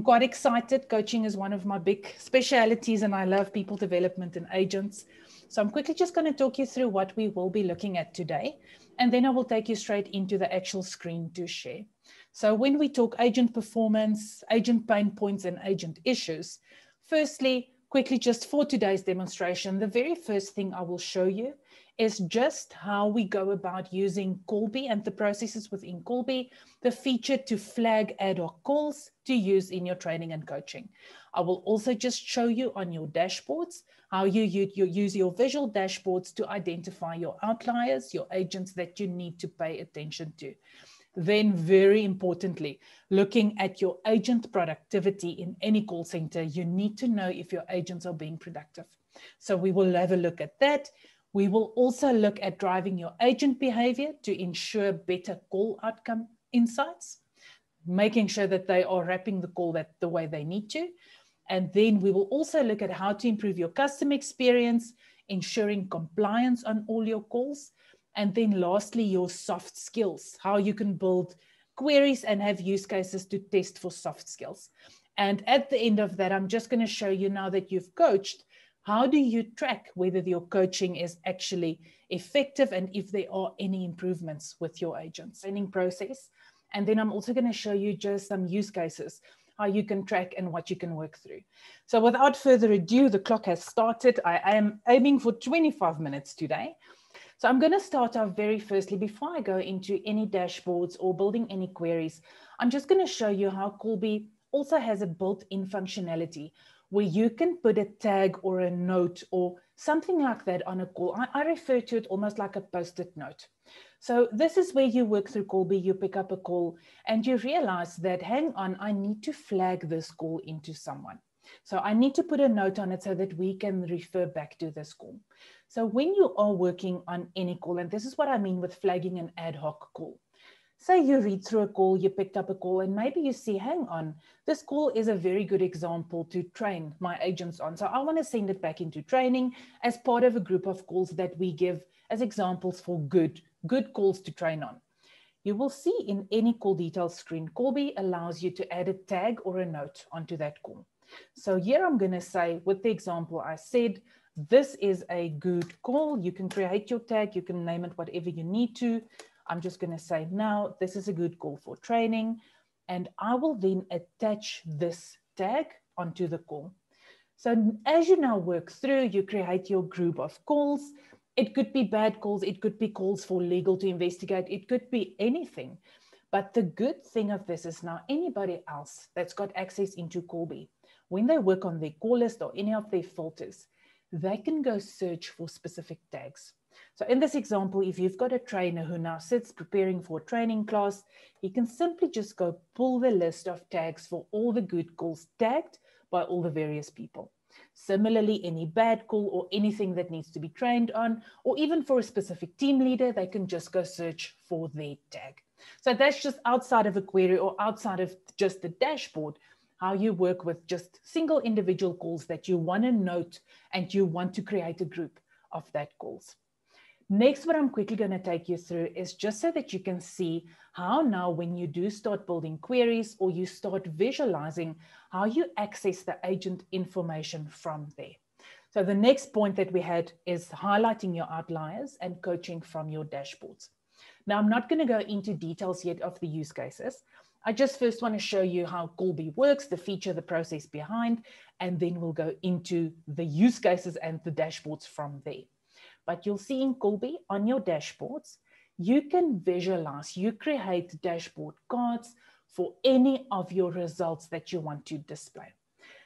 I'm quite excited. Coaching is one of my big specialities, and I love people development and agents. So I'm quickly just going to talk you through what we will be looking at today, and then I will take you straight into the actual screen to share. So when we talk agent performance, agent pain points, and agent issues, firstly, quickly just for today's demonstration, the very first thing I will show you is just how we go about using Colby and the processes within Colby, the feature to flag ad hoc calls to use in your training and coaching. I will also just show you on your dashboards how you, you, you use your visual dashboards to identify your outliers, your agents that you need to pay attention to. Then, very importantly, looking at your agent productivity in any call center, you need to know if your agents are being productive. So we will have a look at that. We will also look at driving your agent behavior to ensure better call outcome insights, making sure that they are wrapping the call that the way they need to. And then we will also look at how to improve your customer experience, ensuring compliance on all your calls. And then lastly, your soft skills, how you can build queries and have use cases to test for soft skills. And at the end of that, I'm just going to show you now that you've coached how do you track whether your coaching is actually effective and if there are any improvements with your agent's training process? And then I'm also going to show you just some use cases, how you can track and what you can work through. So without further ado, the clock has started. I am aiming for 25 minutes today. So I'm going to start off very firstly, before I go into any dashboards or building any queries, I'm just going to show you how Colby also has a built-in functionality where you can put a tag or a note or something like that on a call. I, I refer to it almost like a post-it note. So this is where you work through Colby, you pick up a call and you realize that, hang on, I need to flag this call into someone. So I need to put a note on it so that we can refer back to this call. So when you are working on any call, and this is what I mean with flagging an ad hoc call, say you read through a call, you picked up a call, and maybe you see, hang on, this call is a very good example to train my agents on. So I want to send it back into training as part of a group of calls that we give as examples for good, good calls to train on. You will see in any call details screen, Colby allows you to add a tag or a note onto that call. So here I'm going to say with the example I said, this is a good call. You can create your tag, you can name it whatever you need to. I'm just going to say, now this is a good call for training. And I will then attach this tag onto the call. So as you now work through, you create your group of calls. It could be bad calls. It could be calls for legal to investigate. It could be anything. But the good thing of this is now anybody else that's got access into Corby, when they work on their call list or any of their filters, they can go search for specific tags. So in this example, if you've got a trainer who now sits preparing for a training class, he can simply just go pull the list of tags for all the good calls tagged by all the various people. Similarly, any bad call or anything that needs to be trained on, or even for a specific team leader, they can just go search for their tag. So that's just outside of a query or outside of just the dashboard, how you work with just single individual calls that you want to note and you want to create a group of that calls. Next, what I'm quickly going to take you through is just so that you can see how now when you do start building queries or you start visualizing how you access the agent information from there. So the next point that we had is highlighting your outliers and coaching from your dashboards. Now, I'm not going to go into details yet of the use cases. I just first want to show you how Colby works, the feature, the process behind, and then we'll go into the use cases and the dashboards from there but you'll see in Colby on your dashboards, you can visualize, you create dashboard cards for any of your results that you want to display.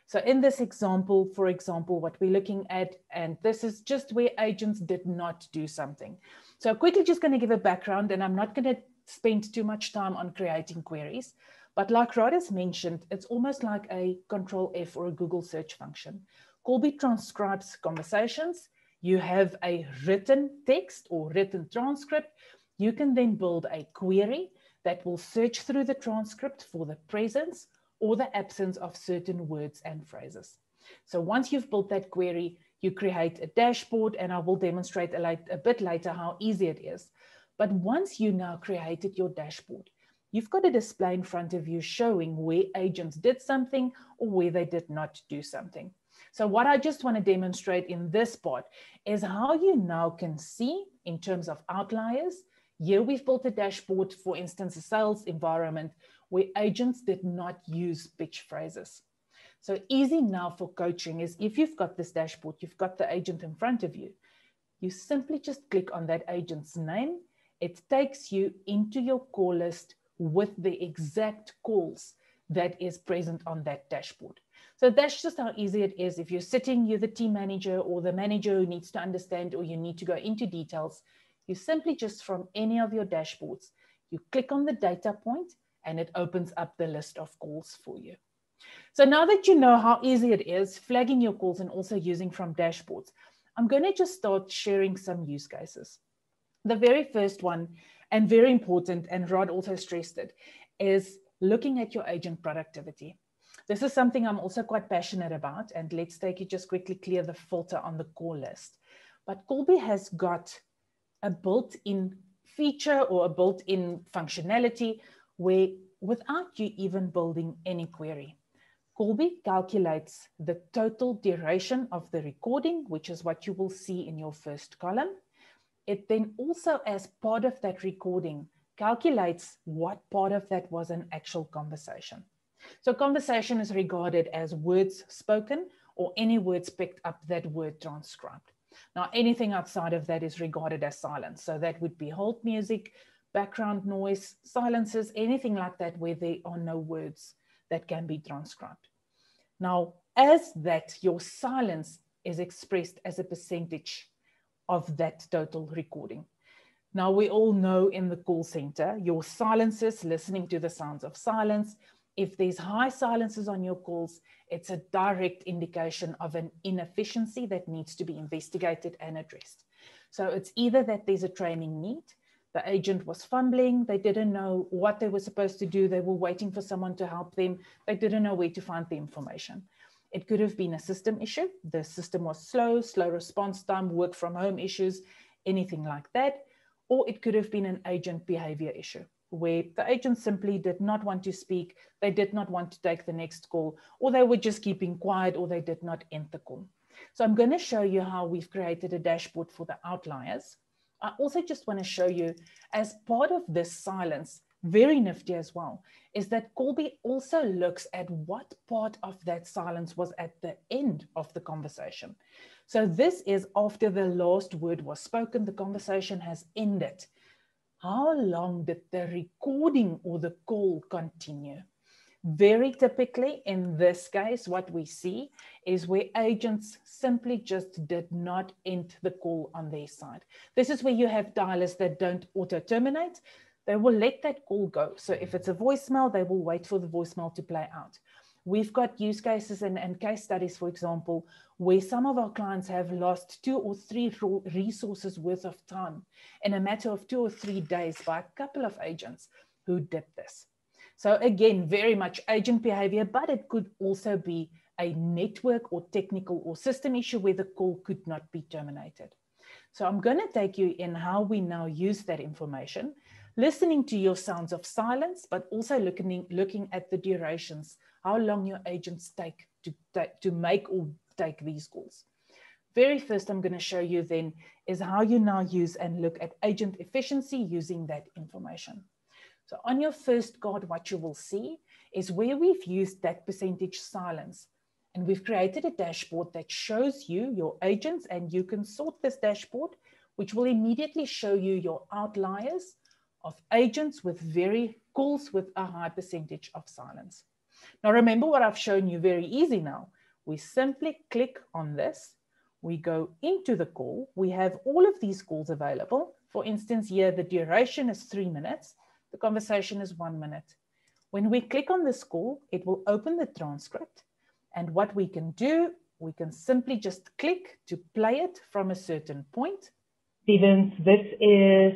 So in this example, for example, what we're looking at, and this is just where agents did not do something. So I'm quickly just gonna give a background and I'm not gonna spend too much time on creating queries. But like has mentioned, it's almost like a control F or a Google search function. Colby transcribes conversations you have a written text or written transcript, you can then build a query that will search through the transcript for the presence or the absence of certain words and phrases. So once you've built that query, you create a dashboard and I will demonstrate a, late, a, bit later how easy it is. But once you now created your dashboard, you've got a display in front of you showing where agents did something or where they did not do something. So what I just want to demonstrate in this part is how you now can see in terms of outliers. Here we've built a dashboard, for instance, a sales environment where agents did not use pitch phrases. So easy now for coaching is if you've got this dashboard, you've got the agent in front of you, you simply just click on that agent's name. It takes you into your call list with the exact calls that is present on that dashboard. So that's just how easy it is. If you're sitting, you're the team manager or the manager who needs to understand or you need to go into details, you simply just from any of your dashboards, you click on the data point and it opens up the list of calls for you. So now that you know how easy it is flagging your calls and also using from dashboards, I'm going to just start sharing some use cases. The very first one, and very important, and Rod also stressed it, is looking at your agent productivity this is something I'm also quite passionate about. And let's take it just quickly clear the filter on the call list. But Colby has got a built in feature or a built in functionality where without you even building any query, Colby calculates the total duration of the recording, which is what you will see in your first column. It then also, as part of that recording, calculates what part of that was an actual conversation. So conversation is regarded as words spoken or any words picked up that were transcribed. Now, anything outside of that is regarded as silence. So that would be halt music, background noise, silences, anything like that where there are no words that can be transcribed. Now, as that, your silence is expressed as a percentage of that total recording. Now, we all know in the call center, your silences, listening to the sounds of silence, if there's high silences on your calls, it's a direct indication of an inefficiency that needs to be investigated and addressed. So it's either that there's a training need, the agent was fumbling, they didn't know what they were supposed to do, they were waiting for someone to help them, they didn't know where to find the information. It could have been a system issue. The system was slow, slow response time, work from home issues, anything like that. Or it could have been an agent behavior issue where the agent simply did not want to speak, they did not want to take the next call, or they were just keeping quiet, or they did not end the call. So I'm going to show you how we've created a dashboard for the outliers. I also just want to show you as part of this silence, very nifty as well, is that Colby also looks at what part of that silence was at the end of the conversation. So this is after the last word was spoken, the conversation has ended how long did the recording or the call continue? Very typically, in this case, what we see is where agents simply just did not end the call on their side. This is where you have dialers that don't auto terminate. They will let that call go. So if it's a voicemail, they will wait for the voicemail to play out. We've got use cases and, and case studies, for example, where some of our clients have lost two or three resources worth of time in a matter of two or three days by a couple of agents who did this. So again, very much agent behavior, but it could also be a network or technical or system issue where the call could not be terminated. So I'm going to take you in how we now use that information, listening to your sounds of silence, but also looking, looking at the durations how long your agents take to, to make or take these calls. Very first I'm gonna show you then is how you now use and look at agent efficiency using that information. So on your first card, what you will see is where we've used that percentage silence. And we've created a dashboard that shows you your agents and you can sort this dashboard, which will immediately show you your outliers of agents with very calls with a high percentage of silence. Now remember what I've shown you very easy now. We simply click on this, we go into the call, we have all of these calls available. For instance, here the duration is three minutes, the conversation is one minute. When we click on this call, it will open the transcript and what we can do, we can simply just click to play it from a certain point. Stevens, this is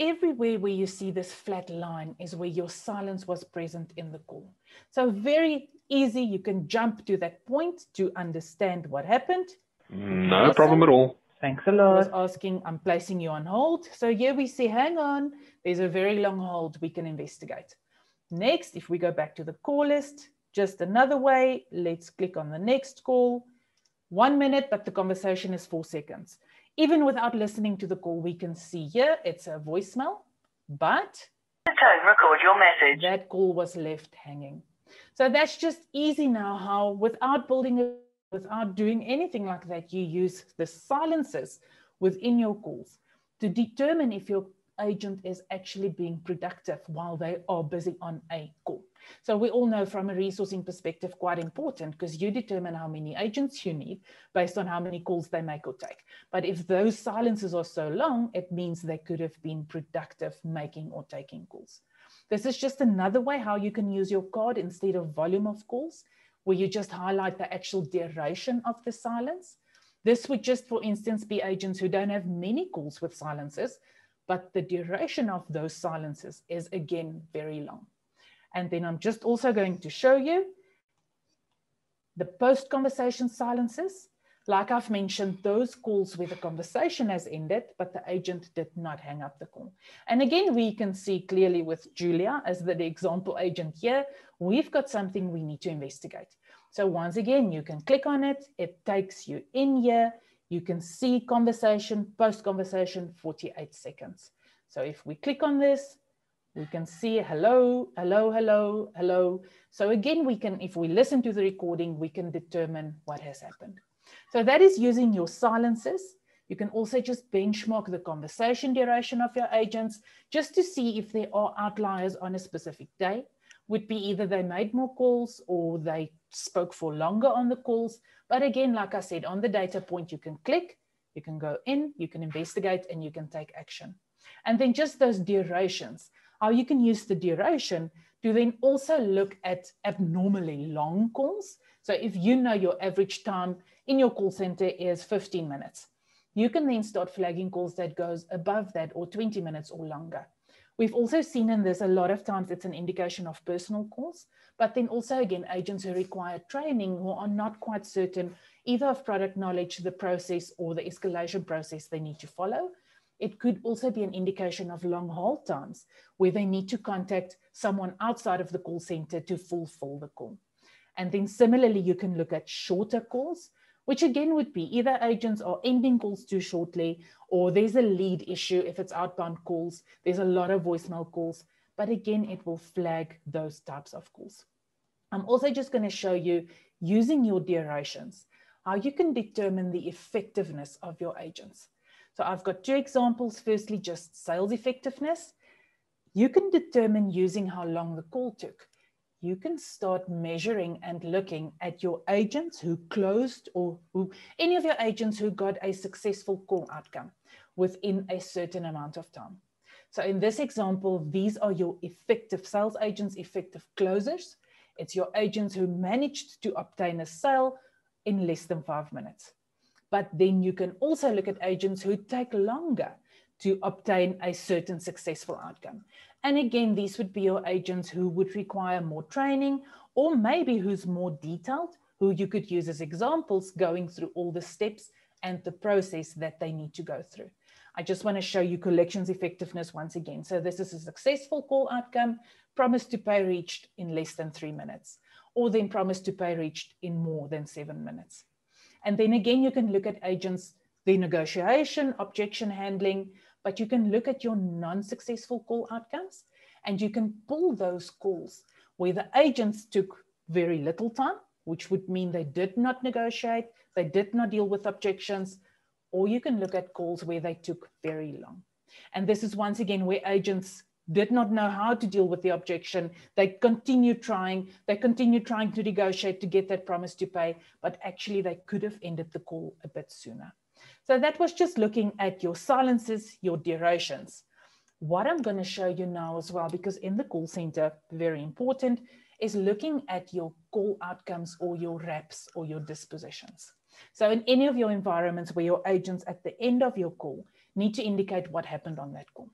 everywhere where you see this flat line is where your silence was present in the call. So very easy, you can jump to that point to understand what happened. No problem at all. Thanks a lot. I was asking, I'm placing you on hold. So here we see, hang on, there's a very long hold we can investigate. Next, if we go back to the call list, just another way, let's click on the next call. One minute, but the conversation is four seconds even without listening to the call, we can see here it's a voicemail, but tone, record your message. That call was left hanging. So that's just easy now how without building without doing anything like that, you use the silences within your calls to determine if your agent is actually being productive while they are busy on a call. So we all know from a resourcing perspective, quite important because you determine how many agents you need based on how many calls they make or take. But if those silences are so long, it means they could have been productive making or taking calls. This is just another way how you can use your card instead of volume of calls, where you just highlight the actual duration of the silence. This would just, for instance, be agents who don't have many calls with silences, but the duration of those silences is again very long. And then I'm just also going to show you the post-conversation silences. Like I've mentioned, those calls where the conversation has ended, but the agent did not hang up the call. And again, we can see clearly with Julia as the example agent here, we've got something we need to investigate. So once again, you can click on it. It takes you in here you can see conversation, post conversation, 48 seconds. So if we click on this, we can see hello, hello, hello, hello. So again, we can, if we listen to the recording, we can determine what has happened. So that is using your silences. You can also just benchmark the conversation duration of your agents just to see if there are outliers on a specific day. Would be either they made more calls or they spoke for longer on the calls. But again, like I said, on the data point, you can click, you can go in, you can investigate, and you can take action. And then just those durations, how you can use the duration to then also look at abnormally long calls. So if you know your average time in your call center is 15 minutes, you can then start flagging calls that goes above that or 20 minutes or longer. We've also seen in this a lot of times it's an indication of personal calls, but then also again, agents who require training who are not quite certain either of product knowledge, the process or the escalation process they need to follow. It could also be an indication of long haul times where they need to contact someone outside of the call center to fulfill the call. And then similarly, you can look at shorter calls which again would be either agents are ending calls too shortly, or there's a lead issue if it's outbound calls. There's a lot of voicemail calls, but again, it will flag those types of calls. I'm also just going to show you using your durations, how you can determine the effectiveness of your agents. So I've got two examples. Firstly, just sales effectiveness. You can determine using how long the call took you can start measuring and looking at your agents who closed or who, any of your agents who got a successful call outcome within a certain amount of time. So in this example, these are your effective sales agents, effective closers. It's your agents who managed to obtain a sale in less than five minutes. But then you can also look at agents who take longer to obtain a certain successful outcome. And again, these would be your agents who would require more training or maybe who's more detailed, who you could use as examples going through all the steps and the process that they need to go through. I just want to show you collections effectiveness once again. So this is a successful call outcome, promise to pay reached in less than three minutes, or then promise to pay reached in more than seven minutes. And then again, you can look at agents, the negotiation, objection handling, but you can look at your non-successful call outcomes and you can pull those calls where the agents took very little time, which would mean they did not negotiate, they did not deal with objections, or you can look at calls where they took very long. And this is once again where agents did not know how to deal with the objection. They continue trying, they continue trying to negotiate to get that promise to pay, but actually they could have ended the call a bit sooner. So that was just looking at your silences, your durations. What I'm going to show you now as well, because in the call center, very important, is looking at your call outcomes or your reps or your dispositions. So in any of your environments where your agents at the end of your call need to indicate what happened on that call.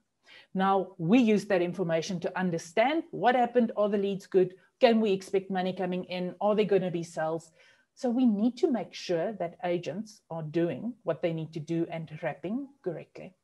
Now, we use that information to understand what happened, are the leads good, can we expect money coming in, are there going to be sales? So we need to make sure that agents are doing what they need to do and wrapping correctly.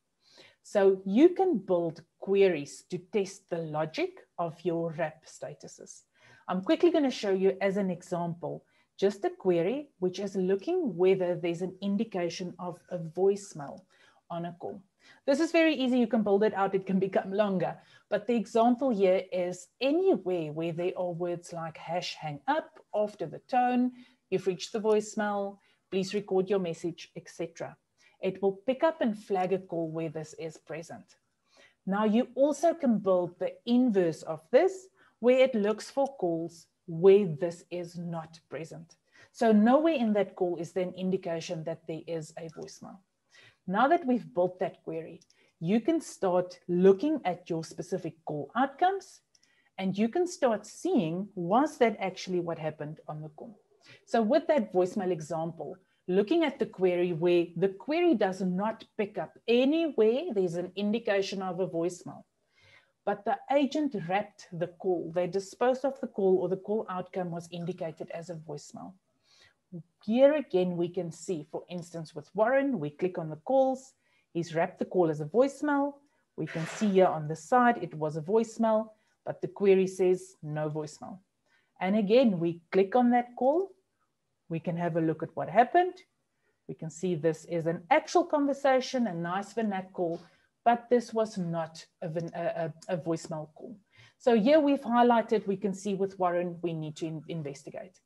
So you can build queries to test the logic of your wrap statuses. I'm quickly going to show you as an example, just a query which is looking whether there's an indication of a voicemail on a call. This is very easy. You can build it out. It can become longer. But the example here is anywhere where there are words like hash hang up after the tone, You've reached the voicemail. Please record your message, etc. It will pick up and flag a call where this is present. Now you also can build the inverse of this where it looks for calls where this is not present. So nowhere in that call is there an indication that there is a voicemail. Now that we've built that query, you can start looking at your specific call outcomes and you can start seeing was that actually what happened on the call. So with that voicemail example, looking at the query where the query does not pick up anywhere there's an indication of a voicemail, but the agent wrapped the call, they disposed of the call or the call outcome was indicated as a voicemail. Here again, we can see, for instance, with Warren, we click on the calls, he's wrapped the call as a voicemail. We can see here on the side, it was a voicemail, but the query says no voicemail. And again, we click on that call, we can have a look at what happened. We can see this is an actual conversation, a nice vernacular, call, but this was not a, a, a, voicemail call. So here we've highlighted, we can see with Warren, we need to in investigate.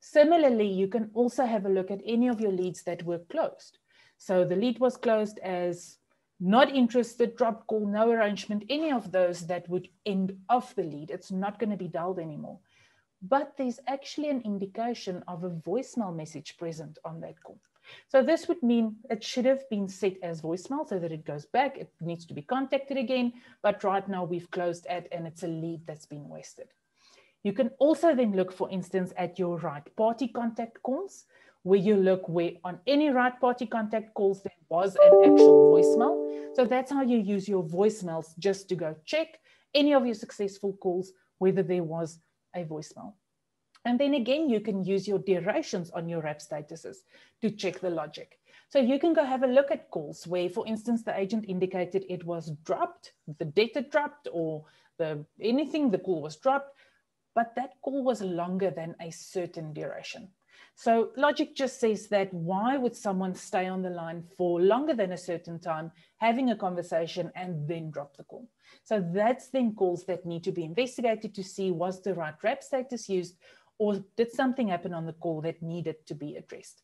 Similarly, you can also have a look at any of your leads that were closed. So the lead was closed as not interested, dropped call, no arrangement, any of those that would end off the lead. It's not going to be dialed anymore but there's actually an indication of a voicemail message present on that call. So this would mean it should have been set as voicemail so that it goes back, it needs to be contacted again, but right now we've closed it and it's a lead that's been wasted. You can also then look, for instance, at your right party contact calls, where you look where on any right party contact calls there was an actual voicemail. So that's how you use your voicemails just to go check any of your successful calls, whether there was a voicemail. And then again, you can use your durations on your rep statuses to check the logic. So you can go have a look at calls where, for instance, the agent indicated it was dropped, the data dropped, or the anything, the call was dropped, but that call was longer than a certain duration. So logic just says that why would someone stay on the line for longer than a certain time, having a conversation and then drop the call? So that's then calls that need to be investigated to see was the right rep status used or did something happen on the call that needed to be addressed?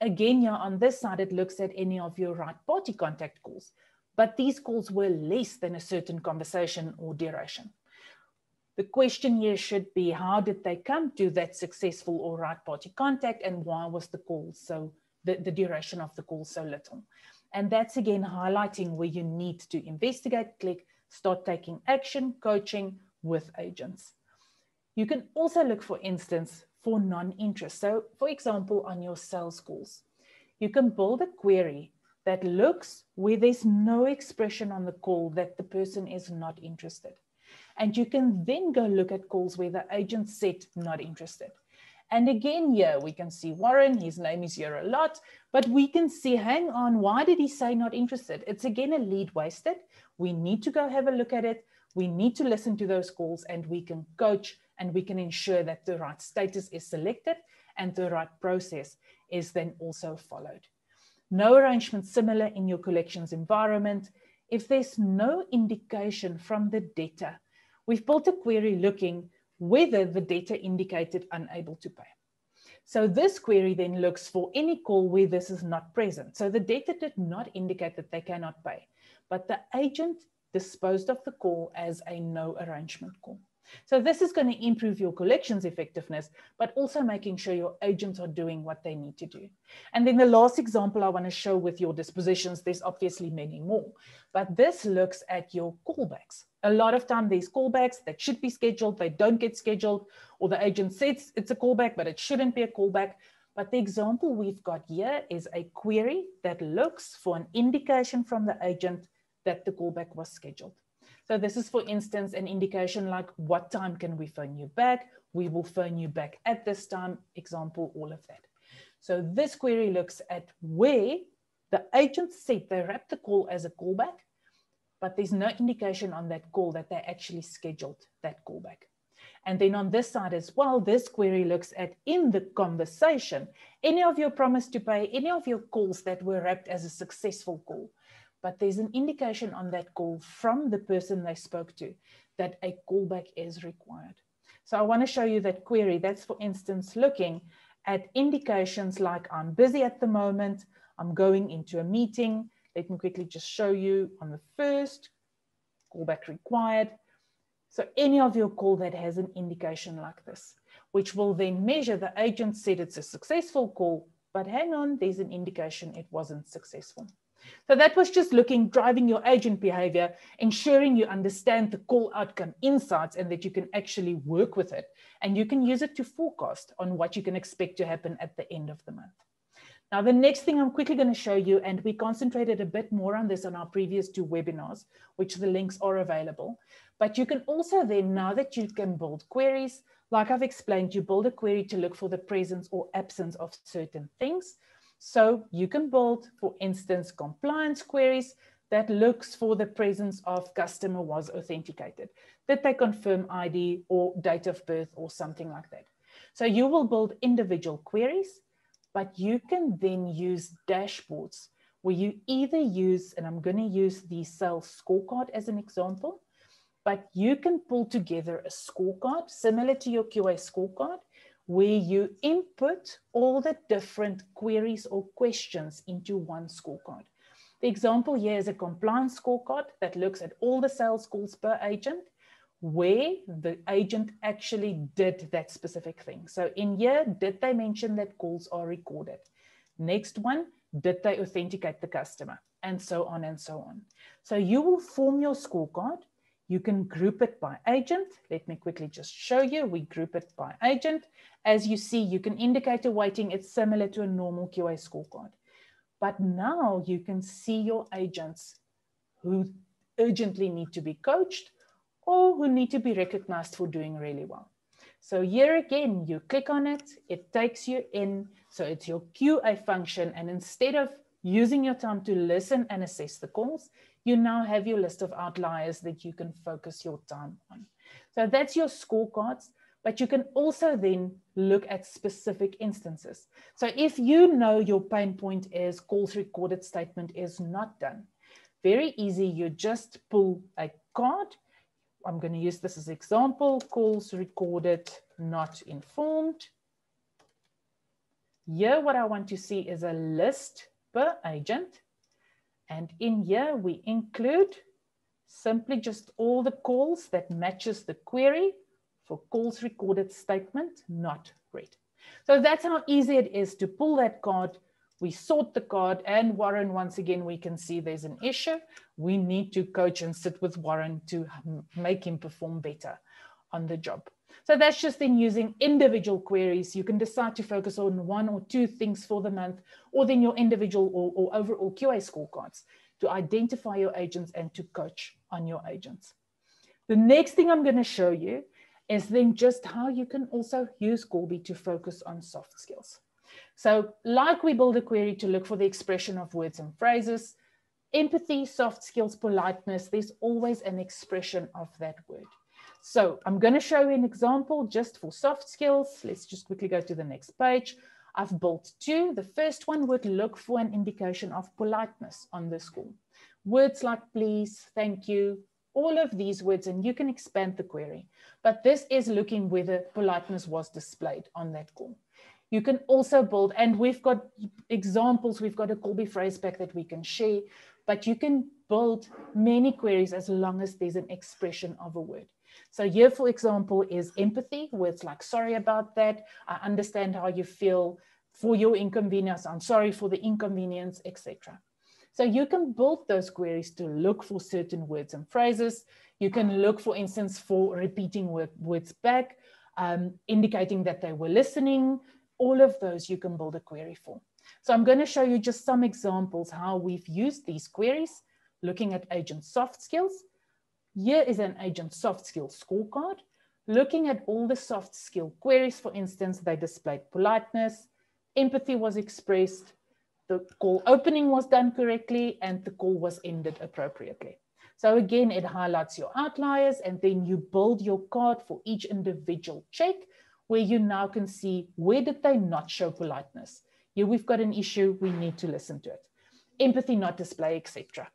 Again, yeah, on this side, it looks at any of your right party contact calls, but these calls were less than a certain conversation or duration. The question here should be how did they come to that successful or right party contact and why was the call so, the, the duration of the call so little? And that's again highlighting where you need to investigate, click, start taking action, coaching with agents. You can also look, for instance, for non-interest. So for example, on your sales calls, you can build a query that looks where there's no expression on the call that the person is not interested. And you can then go look at calls where the agent said not interested. And again, here we can see Warren, his name is here a lot, but we can see, hang on, why did he say not interested? It's again a lead wasted. We need to go have a look at it. We need to listen to those calls and we can coach and we can ensure that the right status is selected and the right process is then also followed. No arrangement similar in your collections environment. If there's no indication from the debtor we've built a query looking whether the debtor indicated unable to pay. So this query then looks for any call where this is not present. So the debtor did not indicate that they cannot pay, but the agent disposed of the call as a no arrangement call. So this is going to improve your collections effectiveness, but also making sure your agents are doing what they need to do. And then the last example I want to show with your dispositions, there's obviously many more, but this looks at your callbacks. A lot of time these callbacks that should be scheduled, they don't get scheduled, or the agent says it's a callback, but it shouldn't be a callback. But the example we've got here is a query that looks for an indication from the agent that the callback was scheduled. So this is, for instance, an indication like what time can we phone you back? We will phone you back at this time, example, all of that. So this query looks at where the agent said they wrapped the call as a callback, but there's no indication on that call that they actually scheduled that callback. And then on this side as well, this query looks at in the conversation, any of your promise to pay, any of your calls that were wrapped as a successful call but there's an indication on that call from the person they spoke to that a callback is required. So I want to show you that query. That's, for instance, looking at indications like I'm busy at the moment, I'm going into a meeting. Let me quickly just show you on the first callback required. So any of your call that has an indication like this, which will then measure the agent said it's a successful call, but hang on, there's an indication it wasn't successful. So that was just looking, driving your agent behavior, ensuring you understand the call outcome insights and that you can actually work with it. And you can use it to forecast on what you can expect to happen at the end of the month. Now, the next thing I'm quickly going to show you, and we concentrated a bit more on this on our previous two webinars, which the links are available. But you can also then, now that you can build queries, like I've explained, you build a query to look for the presence or absence of certain things. So you can build, for instance, compliance queries that looks for the presence of customer was authenticated. that they confirm ID or date of birth or something like that? So you will build individual queries, but you can then use dashboards where you either use, and I'm going to use the sales scorecard as an example, but you can pull together a scorecard similar to your QA scorecard where you input all the different queries or questions into one scorecard. The example here is a compliance scorecard that looks at all the sales calls per agent, where the agent actually did that specific thing. So in here, did they mention that calls are recorded? Next one, did they authenticate the customer? And so on and so on. So you will form your scorecard you can group it by agent. Let me quickly just show you. We group it by agent. As you see, you can indicate a weighting. It's similar to a normal QA scorecard. But now you can see your agents who urgently need to be coached or who need to be recognized for doing really well. So here again, you click on it, it takes you in. So it's your QA function. And instead of using your time to listen and assess the calls, you now have your list of outliers that you can focus your time on. So that's your scorecards, but you can also then look at specific instances. So if you know your pain point is calls recorded statement is not done, very easy, you just pull a card. I'm going to use this as example, calls recorded, not informed. Here, what I want to see is a list per agent and in here, we include simply just all the calls that matches the query for calls recorded statement not read. So that's how easy it is to pull that card. We sort the card and Warren, once again, we can see there's an issue. We need to coach and sit with Warren to make him perform better on the job. So that's just then using individual queries. You can decide to focus on one or two things for the month, or then your individual or, or overall QA scorecards to identify your agents and to coach on your agents. The next thing I'm going to show you is then just how you can also use Corby to focus on soft skills. So like we build a query to look for the expression of words and phrases, empathy, soft skills, politeness, there's always an expression of that word. So I'm going to show you an example just for soft skills. Let's just quickly go to the next page. I've built two. The first one would look for an indication of politeness on the call. Words like please, thank you, all of these words, and you can expand the query. But this is looking whether politeness was displayed on that call. You can also build, and we've got examples, we've got a Colby phrase pack that we can share, but you can build many queries as long as there's an expression of a word. So here, for example, is empathy, where it's like, sorry about that. I understand how you feel for your inconvenience. I'm sorry for the inconvenience, etc. So you can build those queries to look for certain words and phrases. You can look, for instance, for repeating words back, um, indicating that they were listening. All of those you can build a query for. So I'm going to show you just some examples how we've used these queries, looking at agent soft skills, here is an agent soft skill scorecard. Looking at all the soft skill queries, for instance, they displayed politeness, empathy was expressed, the call opening was done correctly, and the call was ended appropriately. So again, it highlights your outliers and then you build your card for each individual check where you now can see where did they not show politeness. Here we've got an issue, we need to listen to it. Empathy not display, etc.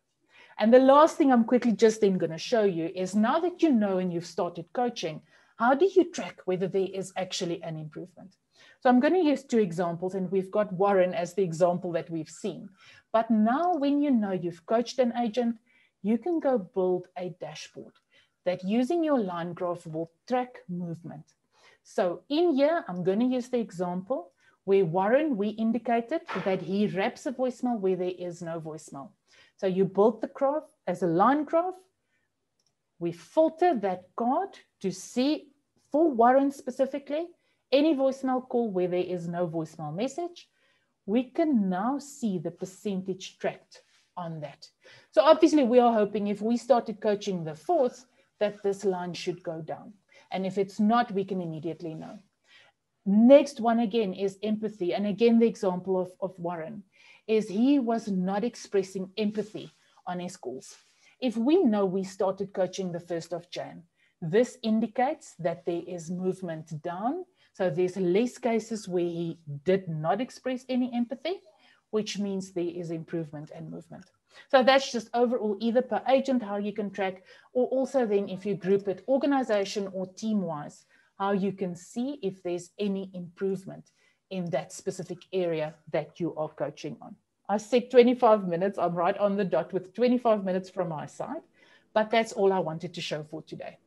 And the last thing I'm quickly just then going to show you is now that you know and you've started coaching, how do you track whether there is actually an improvement? So I'm going to use two examples, and we've got Warren as the example that we've seen. But now, when you know you've coached an agent, you can go build a dashboard that using your line graph will track movement. So in here, I'm going to use the example where Warren, we indicated that he wraps a voicemail where there is no voicemail. So you built the graph as a line graph. We filter that card to see for Warren specifically, any voicemail call where there is no voicemail message, we can now see the percentage tracked on that. So obviously we are hoping if we started coaching the fourth, that this line should go down. And if it's not, we can immediately know. Next one again is empathy. And again, the example of, of Warren is he was not expressing empathy on his calls. If we know we started coaching the 1st of Jan, this indicates that there is movement down. So there's less cases where he did not express any empathy, which means there is improvement and movement. So that's just overall, either per agent, how you can track, or also then if you group it organization or team wise, how you can see if there's any improvement in that specific area that you are coaching on. I said 25 minutes. I'm right on the dot with 25 minutes from my side, but that's all I wanted to show for today.